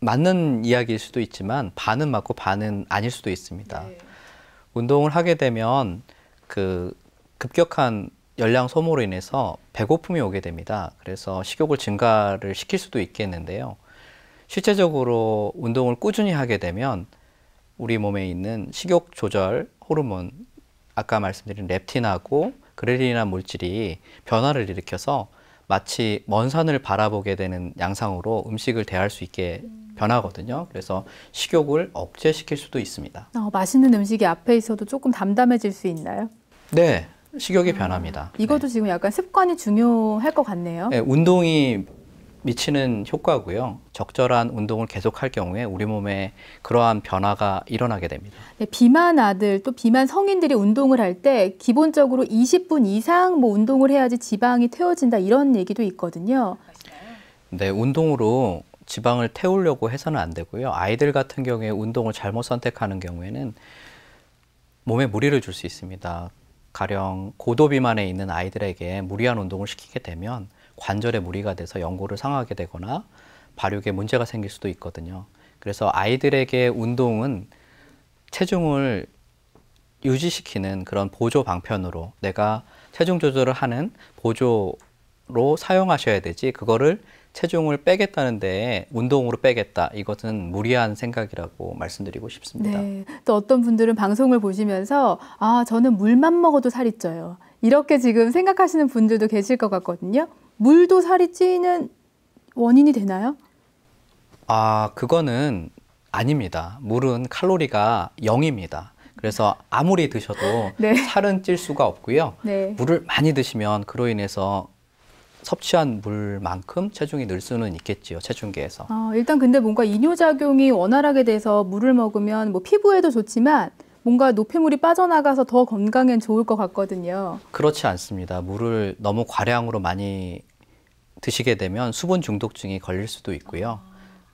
맞는 이야기일 수도 있지만 반은 맞고 반은 아닐 수도 있습니다. 네. 운동을 하게 되면 그 급격한 열량 소모로 인해서 배고픔이 오게 됩니다. 그래서 식욕을 증가를 시킬 수도 있겠는데요. 실제적으로 운동을 꾸준히 하게 되면 우리 몸에 있는 식욕 조절 호르몬 아까 말씀드린 렙틴하고 그레린이나 물질이 변화를 일으켜서 마치 먼 산을 바라보게 되는 양상으로 음식을 대할 수 있게 음. 변하거든요. 그래서 식욕을 억제시킬 수도 있습니다. 어, 맛있는 음식이 앞에 있어도 조금 담담해질 수 있나요? 네. 식욕이 음. 변합니다. 아, 이것도 네. 지금 약간 습관이 중요할 것 같네요. 네, 운동이 미치는 효과고요. 적절한 운동을 계속할 경우에 우리 몸에 그러한 변화가 일어나게 됩니다. 네, 비만 아들 또 비만 성인들이 운동을 할 때 기본적으로 20분 이상 뭐 운동을 해야지 지방이 태워진다 이런 얘기도 있거든요. 네, 운동으로 지방을 태우려고 해서는 안 되고요. 아이들 같은 경우에 운동을 잘못 선택하는 경우에는 몸에 무리를 줄 수 있습니다. 가령 고도 비만에 있는 아이들에게 무리한 운동을 시키게 되면 관절에 무리가 돼서 연골을 상하게 되거나 발육에 문제가 생길 수도 있거든요. 그래서 아이들에게 운동은 체중을 유지시키는 그런 보조 방편으로 내가 체중 조절을 하는 보조로 사용하셔야 되지 그거를 체중을 빼겠다는 데 운동으로 빼겠다 이것은 무리한 생각이라고 말씀드리고 싶습니다. 네. 또 어떤 분들은 방송을 보시면서 아 저는 물만 먹어도 살이 쪄요 이렇게 지금 생각하시는 분들도 계실 것 같거든요. 물도 살이 찌는 원인이 되나요? 아, 그거는 아닙니다. 물은 칼로리가 0입니다. 그래서 아무리 드셔도 네. 살은 찔 수가 없고요. 네. 물을 많이 드시면 그로 인해서 섭취한 물만큼 체중이 늘 수는 있겠지요. 체중계에서. 아, 일단 근데 뭔가 이뇨작용이 원활하게 돼서 물을 먹으면 뭐 피부에도 좋지만 뭔가 노폐물이 빠져나가서 더 건강엔 좋을 것 같거든요. 그렇지 않습니다. 물을 너무 과량으로 많이 드시게 되면 수분 중독증이 걸릴 수도 있고요.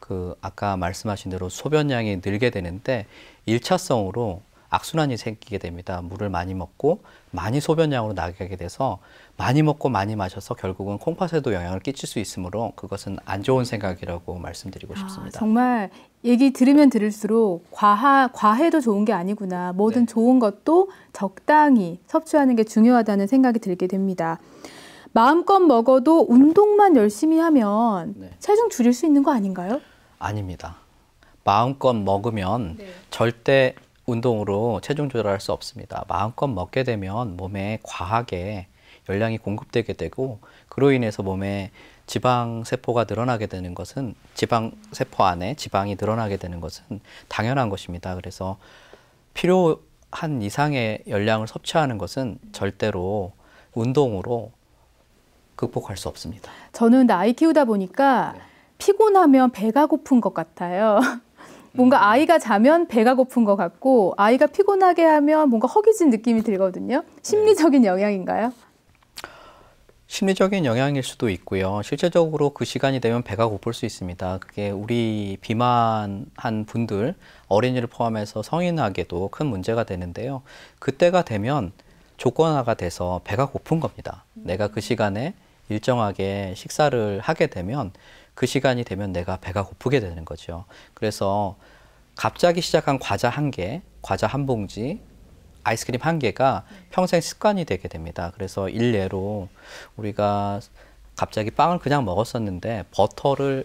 그 아까 말씀하신 대로 소변량이 늘게 되는데 일차성으로 악순환이 생기게 됩니다. 물을 많이 먹고 많이 소변량으로 나가게 돼서 많이 먹고 많이 마셔서 결국은 콩팥에도 영향을 끼칠 수 있으므로 그것은 안 좋은 생각이라고 말씀드리고 아, 싶습니다. 정말 얘기 들으면 들을수록 과하, 과해도 좋은 게 아니구나. 뭐든 네. 좋은 것도 적당히 섭취하는 게 중요하다는 생각이 들게 됩니다. 마음껏 먹어도 운동만 열심히 하면 네. 체중 줄일 수 있는 거 아닌가요? 아닙니다. 마음껏 먹으면 네. 절대 운동으로 체중 조절할 수 없습니다. 마음껏 먹게 되면 몸에 과하게 열량이 공급되게 되고 그로 인해서 몸에 지방 세포가 늘어나게 되는 것은 지방 세포 안에 지방이 늘어나게 되는 것은 당연한 것입니다. 그래서 필요한 이상의 열량을 섭취하는 것은 절대로 운동으로 극복할 수 없습니다. 저는 아이 키우다 보니까 네. 피곤하면 배가 고픈 것 같아요. 뭔가 음. 아이가 자면 배가 고픈 것 같고 아이가 피곤하게 하면 뭔가 허기진 느낌이 들거든요. 심리적인 네. 영향인가요? 심리적인 영향일 수도 있고요. 실제적으로 그 시간이 되면 배가 고플 수 있습니다. 그게 우리 비만한 분들, 어린이를 포함해서 성인에게도 큰 문제가 되는데요. 그때가 되면 조건화가 돼서 배가 고픈 겁니다. 내가 그 음. 시간에 일정하게 식사를 하게 되면 그 시간이 되면 내가 배가 고프게 되는 거죠. 그래서 갑자기 시작한 과자 한 개, 과자 한 봉지, 아이스크림 한 개가 평생 습관이 되게 됩니다. 그래서 일례로 우리가 갑자기 빵을 그냥 먹었었는데 버터를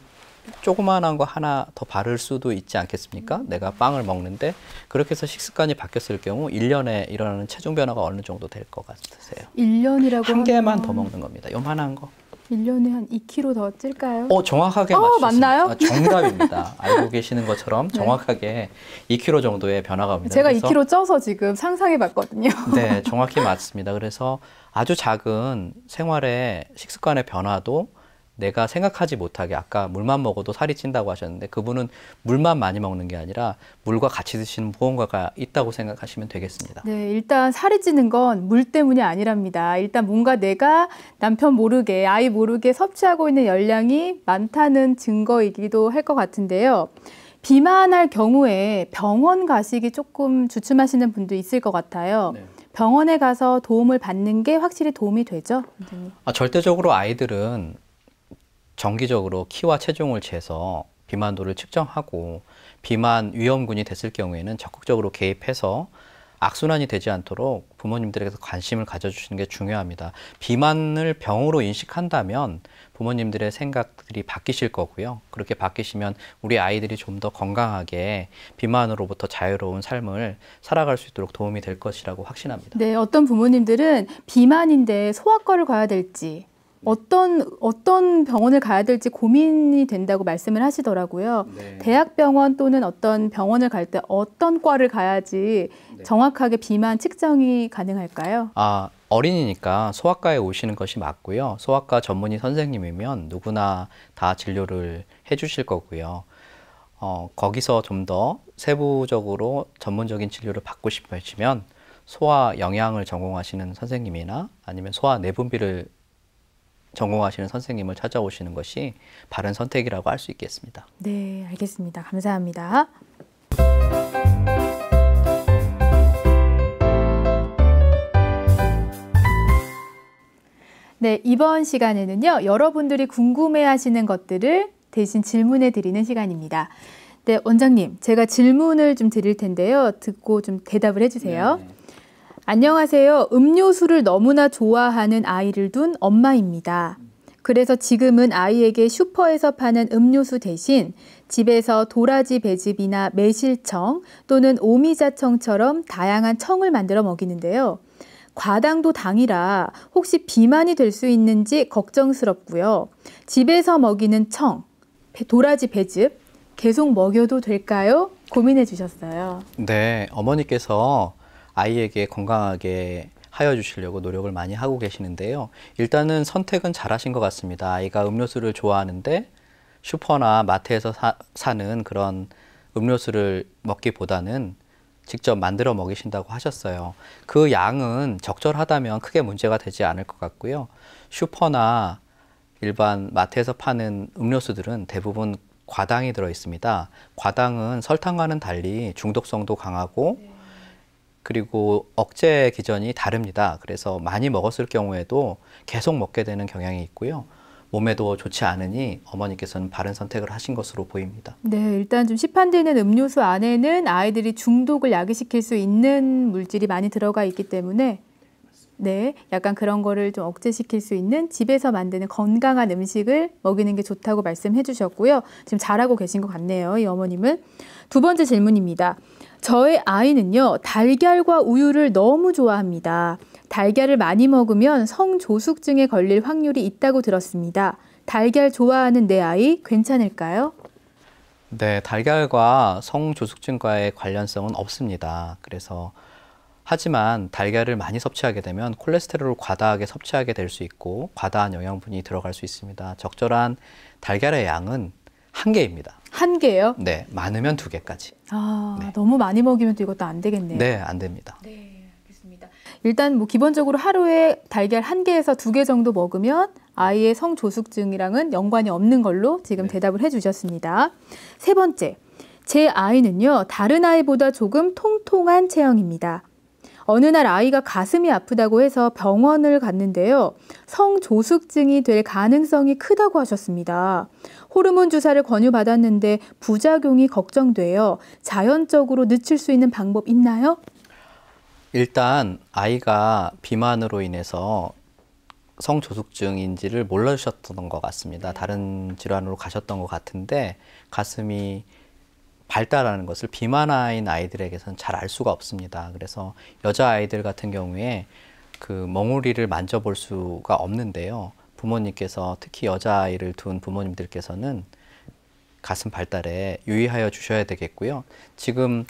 조그만한 거 하나 더 바를 수도 있지 않겠습니까? 내가 빵을 먹는데 그렇게 해서 식습관이 바뀌었을 경우 1년에 일어나는 체중 변화가 어느 정도 될 것 같으세요? 1년이라고 한 개만 하면... 더 먹는 겁니다. 요만한 거. 1년에 한 2kg 더 찔까요? 어, 정확하게 어, 맞나요? 아, 정답입니다. 알고 계시는 것처럼 네. 정확하게 네. 2kg 정도의 변화가 옵니다. 제가 2kg 쪄서 지금 상상해 봤거든요. 네, 정확히 맞습니다. 그래서 아주 작은 생활의 식습관의 변화도 내가 생각하지 못하게 아까 물만 먹어도 살이 찐다고 하셨는데 그분은 물만 많이 먹는 게 아니라 물과 같이 드시는 보험가가 있다고 생각하시면 되겠습니다. 네, 일단 살이 찌는 건 물 때문이 아니랍니다. 일단 뭔가 내가 남편 모르게 아이 모르게 섭취하고 있는 열량이 많다는 증거이기도 할 것 같은데요. 비만할 경우에 병원 가시기 조금 주춤하시는 분도 있을 것 같아요. 네. 병원에 가서 도움을 받는 게 확실히 도움이 되죠? 아, 절대적으로 아이들은 정기적으로 키와 체중을 재서 비만도를 측정하고 비만 위험군이 됐을 경우에는 적극적으로 개입해서 악순환이 되지 않도록 부모님들에게서 관심을 가져주시는 게 중요합니다. 비만을 병으로 인식한다면 부모님들의 생각들이 바뀌실 거고요. 그렇게 바뀌시면 우리 아이들이 좀 더 건강하게 비만으로부터 자유로운 삶을 살아갈 수 있도록 도움이 될 것이라고 확신합니다. 네, 어떤 부모님들은 비만인데 소아과를 가야 될지 어떤 어떤 병원을 가야 될지 고민이 된다고 말씀을 하시더라고요. 네. 대학병원 또는 어떤 병원을 갈 때 어떤 과를 가야지 네. 정확하게 비만 측정이 가능할까요? 아 어린이니까 소아과에 오시는 것이 맞고요. 소아과 전문의 선생님이면 누구나 다 진료를 해주실 거고요. 어, 거기서 좀 더 세부적으로 전문적인 진료를 받고 싶으시면 소아 영양을 전공하시는 선생님이나 아니면 소아 내분비를 전공하시는 선생님을 찾아오시는 것이 바른 선택이라고 할 수 있겠습니다. 네, 알겠습니다. 감사합니다. 네, 이번 시간에는요, 여러분들이 궁금해 하시는 것들을 대신 질문해 드리는 시간입니다. 네, 원장님, 제가 질문을 좀 드릴 텐데요. 듣고 좀 대답을 해주세요. 네. 네. 안녕하세요. 음료수를 너무나 좋아하는 아이를 둔 엄마입니다. 그래서 지금은 아이에게 슈퍼에서 파는 음료수 대신 집에서 도라지 배즙이나 매실청 또는 오미자청처럼 다양한 청을 만들어 먹이는데요. 과당도 당이라 혹시 비만이 될 수 있는지 걱정스럽고요. 집에서 먹이는 청, 도라지 배즙 계속 먹여도 될까요? 고민해 주셨어요. 네, 어머니께서 아이에게 건강하게 하여 주시려고 노력을 많이 하고 계시는데요. 일단은 선택은 잘하신 것 같습니다. 아이가 음료수를 좋아하는데 슈퍼나 마트에서 사, 는 그런 음료수를 먹기보다는 직접 만들어 먹이신다고 하셨어요. 그 양은 적절하다면 크게 문제가 되지 않을 것 같고요. 슈퍼나 일반 마트에서 파는 음료수들은 대부분 과당이 들어 있습니다. 과당은 설탕과는 달리 중독성도 강하고 네. 그리고 억제 기전이 다릅니다. 그래서 많이 먹었을 경우에도 계속 먹게 되는 경향이 있고요. 몸에도 좋지 않으니 어머니께서는 바른 선택을 하신 것으로 보입니다. 네, 일단 좀 시판되는 음료수 안에는 아이들이 중독을 야기시킬 수 있는 물질이 많이 들어가 있기 때문에 네, 약간 그런 거를 좀 억제시킬 수 있는 집에서 만드는 건강한 음식을 먹이는 게 좋다고 말씀해 주셨고요. 지금 잘하고 계신 것 같네요, 이 어머님은. 두 번째 질문입니다. 저의 아이는요, 달걀과 우유를 너무 좋아합니다. 달걀을 많이 먹으면 성조숙증에 걸릴 확률이 있다고 들었습니다. 달걀 좋아하는 내 아이 괜찮을까요? 네, 달걀과 성조숙증과의 관련성은 없습니다. 그래서 하지만 달걀을 많이 섭취하게 되면 콜레스테롤을 과다하게 섭취하게 될 수 있고 과다한 영양분이 들어갈 수 있습니다. 적절한 달걀의 양은 한 개입니다. 한 개요? 네, 많으면 두 개까지. 아, 네. 너무 많이 먹이면 또 이것도 안 되겠네요. 네, 안 됩니다. 네, 알겠습니다. 일단 뭐 기본적으로 하루에 달걀 한 개에서 두 개 정도 먹으면 아이의 성조숙증이랑은 연관이 없는 걸로 지금 네. 대답을 해주셨습니다. 세 번째, 제 아이는요 다른 아이보다 조금 통통한 체형입니다. 어느 날 아이가 가슴이 아프다고 해서 병원을 갔는데요. 성조숙증이 될 가능성이 크다고 하셨습니다. 호르몬 주사를 권유받았는데 부작용이 걱정돼요. 자연적으로 늦출 수 있는 방법 있나요? 일단 아이가 비만으로 인해서 성조숙증인지를 몰라주셨던 것 같습니다. 네. 다른 질환으로 가셨던 것 같은데 가슴이 발달하는 것을 비만아인 아이들에게서는잘 알 수가 없습니다. 그래서 여자 아이들 같은 경우에 그 멍울이를 만져볼 수가 없는데요. 부모님께서 특히 여자아이를 둔 부모님들께서는 가슴 발달에 유의하여 주셔야 되겠고요. 지금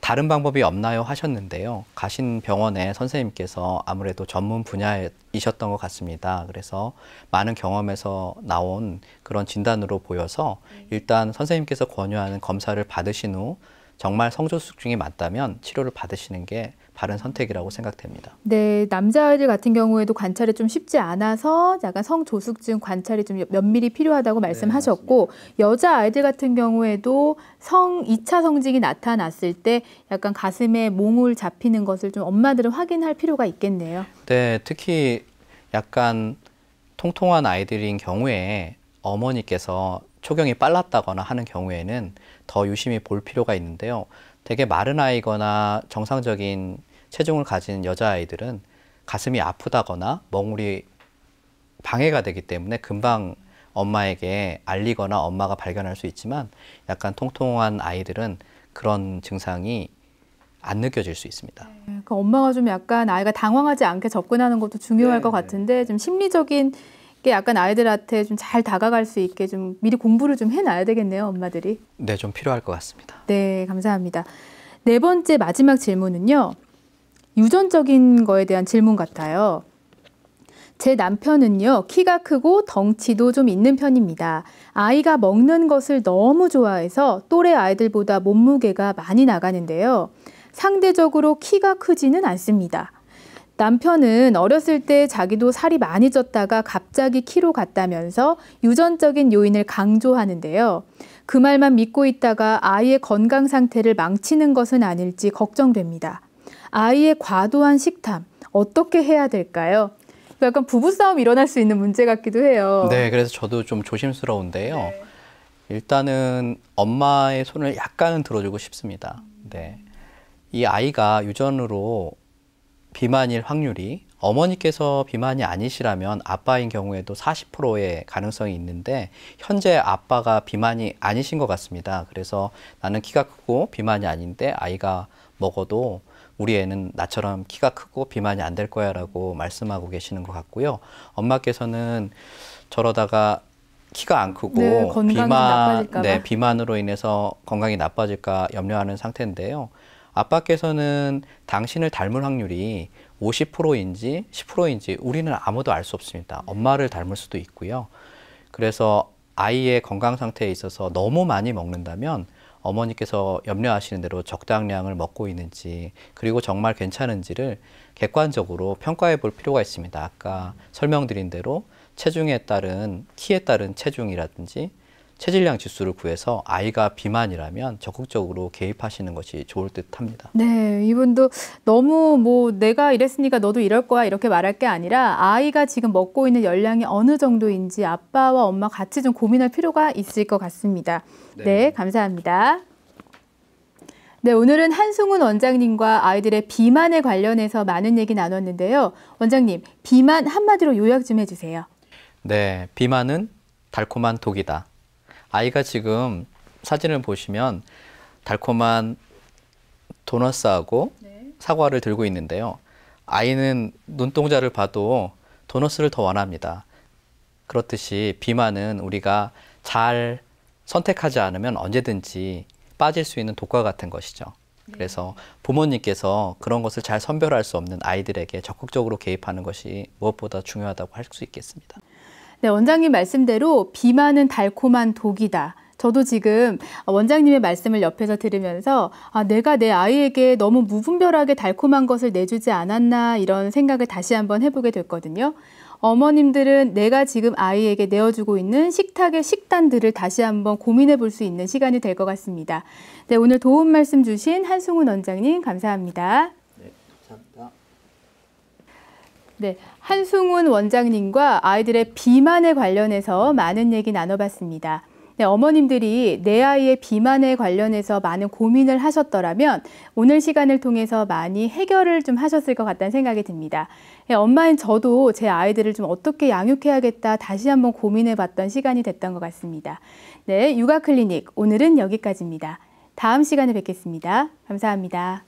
다른 방법이 없나요 하셨는데요. 가신 병원에 선생님께서 아무래도 전문 분야이셨던 것 같습니다. 그래서 많은 경험에서 나온 그런 진단으로 보여서 네. 일단 선생님께서 권유하는 검사를 받으신 후 정말 성조숙증이 맞다면 치료를 받으시는 게 바른 선택이라고 생각됩니다. 네, 남자아이들 같은 경우에도 관찰이 좀 쉽지 않아서 약간 성조숙증 관찰이 좀 면밀히 필요하다고 네, 말씀하셨고 네, 여자아이들 같은 경우에도 성 2차 성징이 나타났을 때 약간 가슴에 몽울 잡히는 것을 좀 엄마들은 확인할 필요가 있겠네요. 네, 특히 약간 통통한 아이들인 경우에 어머니께서 초경이 빨랐다거나 하는 경우에는 더 유심히 볼 필요가 있는데요. 되게 마른 아이거나 정상적인 체중을 가진 여자아이들은 가슴이 아프다거나 멍울이 방해가 되기 때문에 금방 엄마에게 알리거나 엄마가 발견할 수 있지만 약간 통통한 아이들은 그런 증상이 안 느껴질 수 있습니다. 네, 그 엄마가 좀 약간 아이가 당황하지 않게 접근하는 것도 중요할 네, 것 네. 같은데 좀 심리적인 게 약간 아이들한테 좀 잘 다가갈 수 있게 좀 미리 공부를 좀 해놔야 되겠네요, 엄마들이. 네, 좀 필요할 것 같습니다. 네, 감사합니다. 네 번째 마지막 질문은요. 유전적인 거에 대한 질문 같아요. 제 남편은요, 키가 크고 덩치도 좀 있는 편입니다. 아이가 먹는 것을 너무 좋아해서 또래 아이들보다 몸무게가 많이 나가는데요. 상대적으로 키가 크지는 않습니다. 남편은 어렸을 때 자기도 살이 많이 쪘다가 갑자기 키로 갔다면서 유전적인 요인을 강조하는데요. 그 말만 믿고 있다가 아이의 건강 상태를 망치는 것은 아닐지 걱정됩니다. 아이의 과도한 식탐 어떻게 해야 될까요? 그러니까 약간 부부싸움 일어날 수 있는 문제 같기도 해요. 네, 그래서 저도 좀 조심스러운데요. 네. 일단은 엄마의 손을 약간은 들어주고 싶습니다. 네. 이 아이가 유전으로 비만일 확률이 어머니께서 비만이 아니시라면 아빠인 경우에도 40%의 가능성이 있는데 현재 아빠가 비만이 아니신 것 같습니다. 그래서 나는 키가 크고 비만이 아닌데 아이가 먹어도 우리 애는 나처럼 키가 크고 비만이 안 될 거야 라고 말씀하고 계시는 것 같고요. 엄마께서는 저러다가 키가 안 크고 네, 비만, 네, 비만으로 인해서 건강이 나빠질까 염려하는 상태인데요. 아빠께서는 당신을 닮을 확률이 50%인지 10%인지 우리는 아무도 알 수 없습니다. 엄마를 닮을 수도 있고요. 그래서 아이의 건강 상태에 있어서 너무 많이 먹는다면 어머니께서 염려하시는 대로 적당량을 먹고 있는지 그리고 정말 괜찮은지를 객관적으로 평가해 볼 필요가 있습니다. 아까 설명드린 대로 체중에 따른 키에 따른 체중이라든지 체질량 지수를 구해서 아이가 비만이라면 적극적으로 개입하시는 것이 좋을 듯합니다. 네, 이분도 너무 뭐 내가 이랬으니까 너도 이럴 거야 이렇게 말할 게 아니라 아이가 지금 먹고 있는 열량이 어느 정도인지 아빠와 엄마 같이 좀 고민할 필요가 있을 것 같습니다. 네, 네 감사합니다. 네, 오늘은 한승훈 원장님과 아이들의 비만에 관련해서 많은 얘기 나눴는데요. 원장님, 비만 한마디로 요약 좀 해주세요. 네, 비만은 달콤한 독이다. 아이가 지금 사진을 보시면 달콤한 도넛하고 네. 사과를 들고 있는데요. 아이는 눈동자를 봐도 도넛을 더 원합니다. 그렇듯이 비만은 우리가 잘 선택하지 않으면 언제든지 빠질 수 있는 독과 같은 것이죠. 네. 그래서 부모님께서 그런 것을 잘 선별할 수 없는 아이들에게 적극적으로 개입하는 것이 무엇보다 중요하다고 할 수 있겠습니다. 네, 원장님 말씀대로 비만은 달콤한 독이다. 저도 지금 원장님의 말씀을 옆에서 들으면서 아, 내가 내 아이에게 너무 무분별하게 달콤한 것을 내주지 않았나 이런 생각을 다시 한번 해보게 됐거든요. 어머님들은 내가 지금 아이에게 내어주고 있는 식탁의 식단들을 다시 한번 고민해 볼 수 있는 시간이 될 것 같습니다. 네, 오늘 도움 말씀 주신 한승훈 원장님 감사합니다. 네, 감사합니다. 네, 한승훈 원장님과 아이들의 비만에 관련해서 많은 얘기 나눠봤습니다. 네, 어머님들이 내 아이의 비만에 관련해서 많은 고민을 하셨더라면 오늘 시간을 통해서 많이 해결을 좀 하셨을 것 같다는 생각이 듭니다. 네, 엄마인 저도 제 아이들을 좀 어떻게 양육해야겠다 다시 한번 고민해 봤던 시간이 됐던 것 같습니다. 네, 육아 클리닉 오늘은 여기까지입니다. 다음 시간에 뵙겠습니다. 감사합니다.